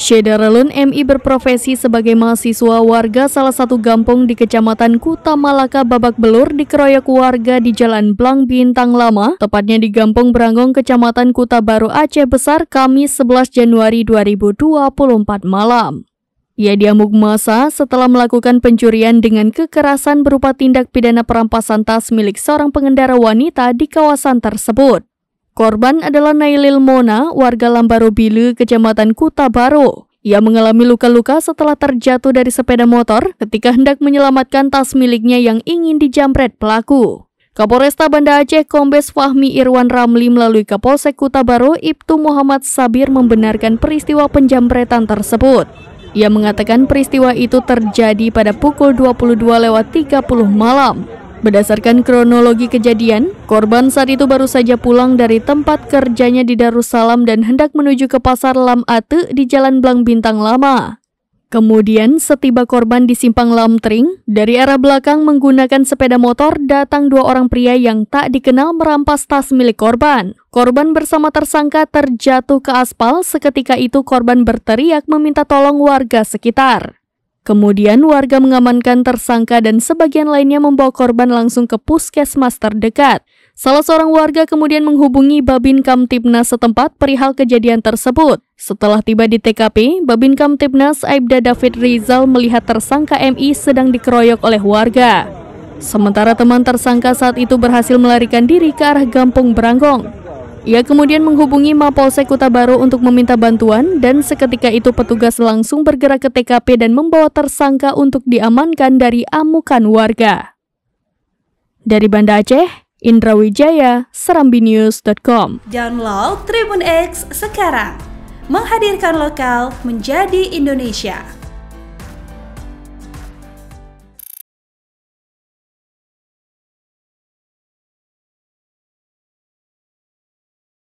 Syedaralun MI berprofesi sebagai mahasiswa warga salah satu gampung di Kecamatan Kuta Malaka Babak Belur di dikeroyok warga di Jalan Blang Bintang Lama, tepatnya di Gampung Beranggong Kecamatan Kuta Baru Aceh Besar Kamis 11 Januari 2024 malam. Ia diamuk masa setelah melakukan pencurian dengan kekerasan berupa tindak pidana perampasan tas milik seorang pengendara wanita di kawasan tersebut. Korban adalah Nailil Mona, warga Lambaro Bile, Kecamatan Kuta Baro. Ia mengalami luka-luka setelah terjatuh dari sepeda motor ketika hendak menyelamatkan tas miliknya yang ingin dijamret pelaku. Kapolresta Banda Aceh Kombes Fahmi Irwan Ramli melalui Kapolsek Kuta Baro Ibtu Muhammad Sabir membenarkan peristiwa penjamretan tersebut. Ia mengatakan peristiwa itu terjadi pada pukul 22.30 malam. Berdasarkan kronologi kejadian, korban saat itu baru saja pulang dari tempat kerjanya di Darussalam dan hendak menuju ke pasar Lam Ate di Jalan Blang Bintang Lama. Kemudian setiba korban di simpang Lam Tring, dari arah belakang menggunakan sepeda motor datang dua orang pria yang tak dikenal merampas tas milik korban. Korban bersama tersangka terjatuh ke aspal, seketika itu korban berteriak meminta tolong warga sekitar. Kemudian warga mengamankan tersangka dan sebagian lainnya membawa korban langsung ke puskesmas terdekat. Salah seorang warga kemudian menghubungi Babin Kamtibnas setempat perihal kejadian tersebut. Setelah tiba di TKP, Babin Kamtibnas Aibda David Rizal melihat tersangka MI sedang dikeroyok oleh warga. Sementara teman tersangka saat itu berhasil melarikan diri ke arah Gampung Beranggong. Ia kemudian menghubungi Mapolsek Kota Baru untuk meminta bantuan dan seketika itu petugas langsung bergerak ke TKP dan membawa tersangka untuk diamankan dari amukan warga. Dari Banda Aceh, Indra Wijaya, serambinews.com. Download Tribun X sekarang. Menghadirkan lokal menjadi Indonesia.